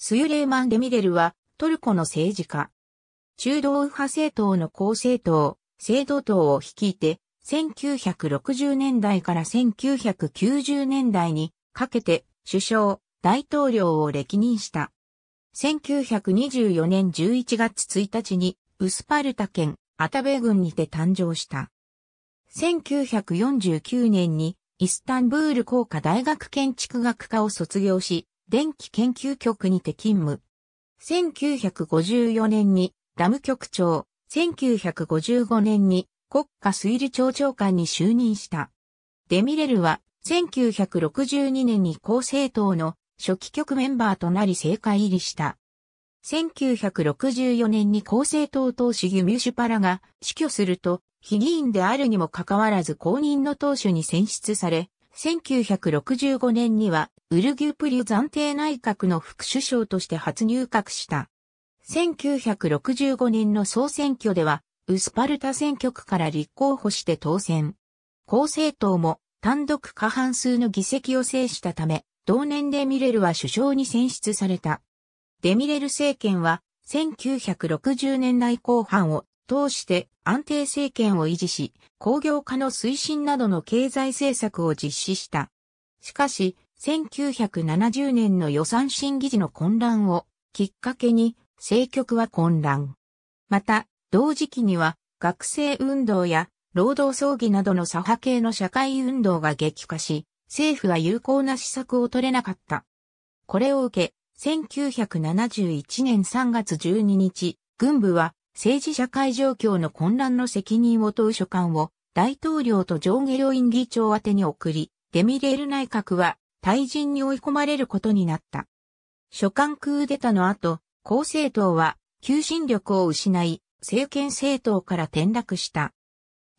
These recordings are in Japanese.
スユレーマン・デミデルは、トルコの政治家。中道右派政党の公正党、制度党を率いて、1960年代から1990年代にかけて首相、大統領を歴任した。1924年11月1日にウスパルタ県アタベ郡にて誕生した。1949年にイスタンブール工科大学建築学科を卒業し、電気研究局にて勤務。1954年にダム局長、1955年に国家推理庁長官に就任した。デミレルは1962年に厚生党の初期局メンバーとなり政界入りした。1964年に厚生党党首ギュミュシュパラが死去すると、非議員であるにもかかわらず公認の党首に選出され、1965年にはウルギュプリュ暫定内閣の副首相として初入閣した。1965年の総選挙では、ウスパルタ選挙区から立候補して当選。公正党も単独過半数の議席を制したため、同年デミレルは首相に選出された。デミレル政権は1960年代後半を通して安定政権を維持し、工業化の推進などの経済政策を実施した。しかし、1970年の予算審議時の混乱をきっかけに政局は混乱。また、同時期には学生運動や労働争議などの左派系の社会運動が激化し、政府は有効な施策を取れなかった。これを受け、1971年3月12日、軍部は政治社会状況の混乱の責任を問う書簡を大統領と上下両院議長宛に送り、デミレール内閣は退陣に追い込まれることになった。初簡空出たの後、公正党は求心力を失い、政権政党から転落した。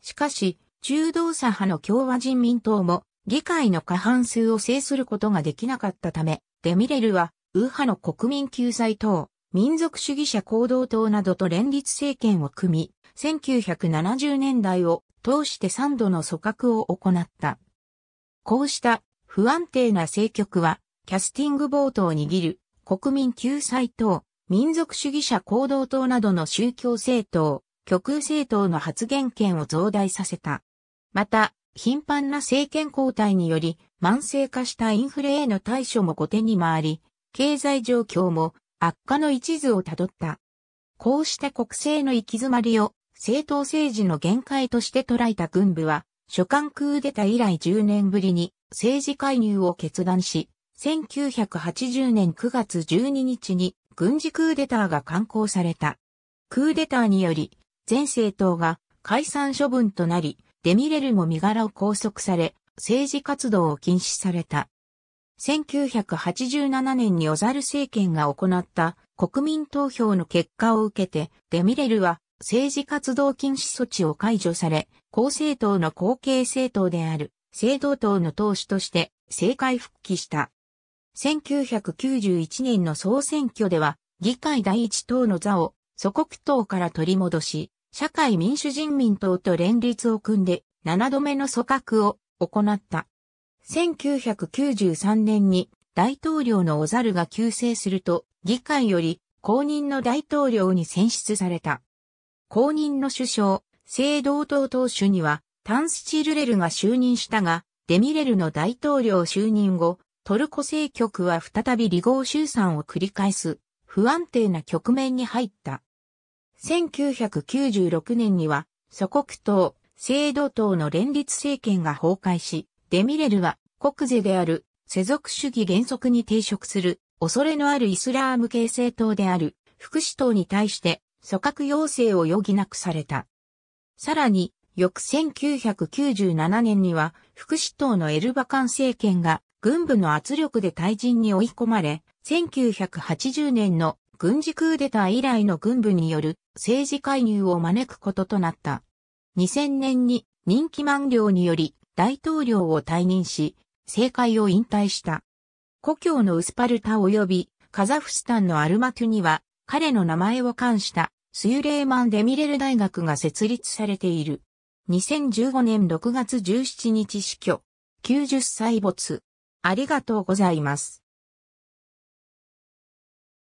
しかし、中道左派の共和人民党も議会の過半数を制することができなかったため、デミレルは右派の国民救済党、民族主義者行動党などと連立政権を組み、1970年代を通して3度の組閣を行った。こうした不安定な政局は、キャスティングボートを握る、国民救済党、民族主義者行動党などの宗教政党、極右政党の発言権を増大させた。また、頻繁な政権交代により、慢性化したインフレへの対処も後手に回り、経済状況も悪化の一途をたどった。こうした国政の行き詰まりを政党政治の限界として捉えた軍部は、初官クーデタ以来10年ぶりに政治介入を決断し、1980年9月12日に軍事クーデターが刊行された。クーデターにより、全政党が解散処分となり、デミレルも身柄を拘束され、政治活動を禁止された。1987年にオザル政権が行った国民投票の結果を受けて、デミレルは政治活動禁止措置を解除され、公正党の後継政党である青銅党の党首として政界復帰した。1991年の総選挙では、議会第一党の座を祖国党から取り戻し、社会民主人民党と連立を組んで7度目の組閣を行った。1993年に大統領のオザルが急世すると、議会より公認の大統領に選出された。公認の首相、青銅党党首にはタンスチルレルが就任したが、デミレルの大統領就任後、トルコ政局は再び離合集散を繰り返す不安定な局面に入った。1996年には祖国党、制度党の連立政権が崩壊し、デミレルは国是である世俗主義原則に抵触する恐れのあるイスラーム系政党である福祉党に対して組閣要請を余儀なくされた。さらに翌1997年には副首頭のエルバカン政権が軍部の圧力で退陣に追い込まれ、1980年の軍事クーデター以来の軍部による政治介入を招くこととなった。2000年に任期満了により大統領を退任し、政界を引退した。故郷のウスパルタ及びカザフスタンのアルマトゥには彼の名前を冠したスユレーマン・デミレル大学が設立されている。2015年6月17日死去。90歳没。ありがとうございます。